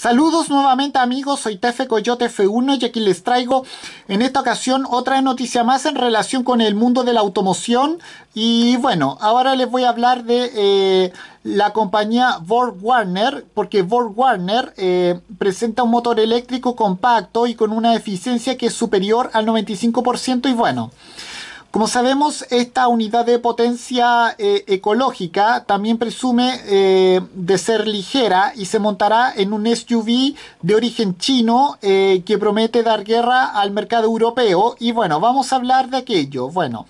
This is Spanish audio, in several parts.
Saludos nuevamente amigos, soy Tefe Coyote F1 y aquí les traigo en esta ocasión otra noticia más en relación con el mundo de la automoción y bueno, ahora les voy a hablar de eh, la compañía Warner porque Warner eh, presenta un motor eléctrico compacto y con una eficiencia que es superior al 95% y bueno... Como sabemos, esta unidad de potencia eh, ecológica también presume eh, de ser ligera y se montará en un SUV de origen chino eh, que promete dar guerra al mercado europeo. Y bueno, vamos a hablar de aquello. Bueno.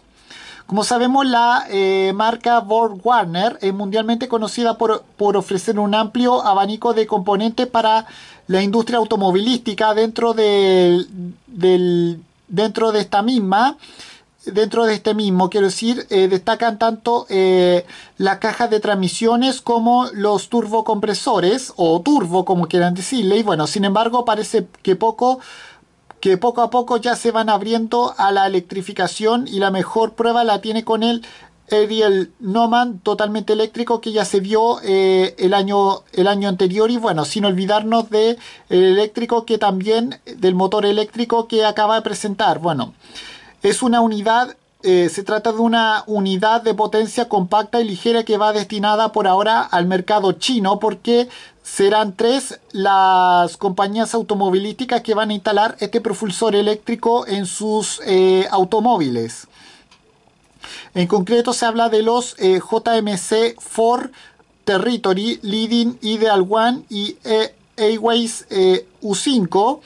Como sabemos, la marca Warner es mundialmente conocida por, ofrecer un amplio abanico de componentes para la industria automovilística dentro, dentro de esta misma dentro de este mismo. Quiero decir, eh, destacan tanto eh, las cajas de transmisiones como los turbocompresores o turbo, como quieran decirle. Y bueno, sin embargo, parece que poco que poco a poco ya se van abriendo a la electrificación y la mejor prueba la tiene con el Ariel Noman totalmente eléctrico que ya se vio eh, el, año, el año anterior y bueno, sin olvidarnos de el eléctrico que también del motor eléctrico que acaba de presentar. Bueno, es una unidad, eh, se trata de una unidad de potencia compacta y ligera que va destinada por ahora al mercado chino porque serán tres las compañías automovilísticas que van a instalar este propulsor eléctrico en sus eh, automóviles. En concreto se habla de los eh, JMC Ford Territory, Leading Ideal One y Airways U5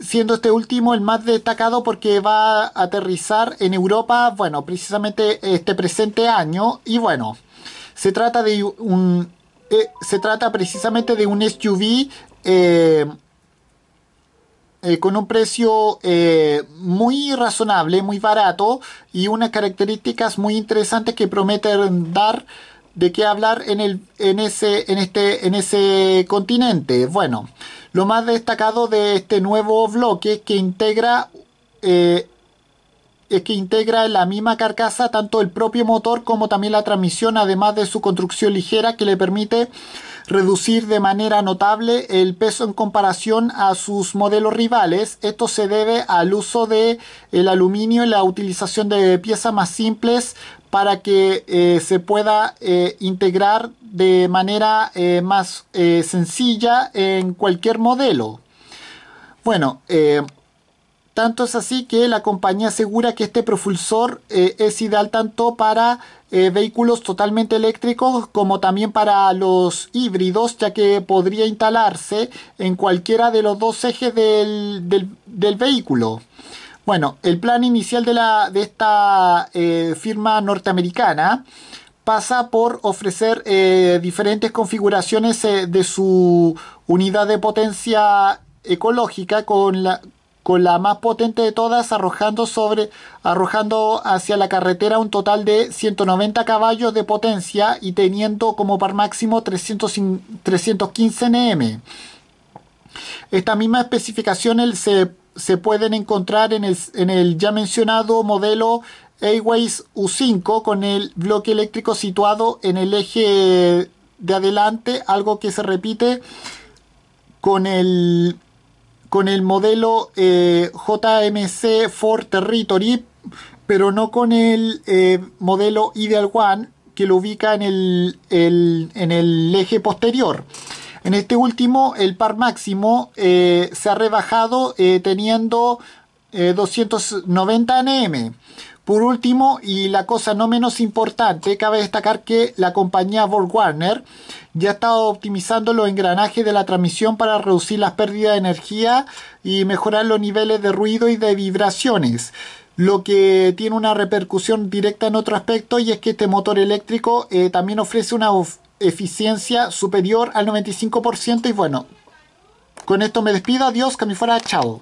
siendo este último el más destacado porque va a aterrizar en Europa, bueno, precisamente este presente año. Y bueno, se trata de un. Eh, se trata precisamente de un SUV eh, eh, con un precio muy razonable, muy barato y unas características muy interesantes que prometen dar de qué hablar en, el, en, ese, en, este, en ese continente. Bueno, lo más destacado de este nuevo bloque es que integra eh, es que integra en la misma carcasa tanto el propio motor como también la transmisión, además de su construcción ligera que le permite reducir de manera notable el peso en comparación a sus modelos rivales. Esto se debe al uso de el aluminio y la utilización de piezas más simples para que eh, se pueda eh, integrar de manera eh, más sencilla en cualquier modelo. Bueno, tanto es así que la compañía asegura que este propulsor es ideal tanto para vehículos totalmente eléctricos como también para los híbridos, ya que podría instalarse en cualquiera de los dos ejes del vehículo. Bueno, el plan inicial de, la, de esta eh, firma norteamericana pasa por ofrecer eh, diferentes configuraciones eh, de su unidad de potencia ecológica con la, con la más potente de todas arrojando, sobre, arrojando hacia la carretera un total de 190 caballos de potencia y teniendo como par máximo 315 Nm. Esta misma especificación se se pueden encontrar en el, ya mencionado modelo Airways U5 con el bloque eléctrico situado en el eje de adelante, algo que se repite con el, con el modelo eh, JMC Ford Territory, pero no con el eh, modelo Ideal One que lo ubica en el, en el eje posterior. En este último, el par máximo eh, se ha rebajado eh, teniendo 290 eh, NM. Por último, y la cosa no menos importante, cabe destacar que la compañía Warner ya ha estado optimizando los engranajes de la transmisión para reducir las pérdidas de energía y mejorar los niveles de ruido y de vibraciones lo que tiene una repercusión directa en otro aspecto y es que este motor eléctrico también ofrece una, eficiencia superior al 95% y bueno, con esto me despido, adiós, que me fuera, chao.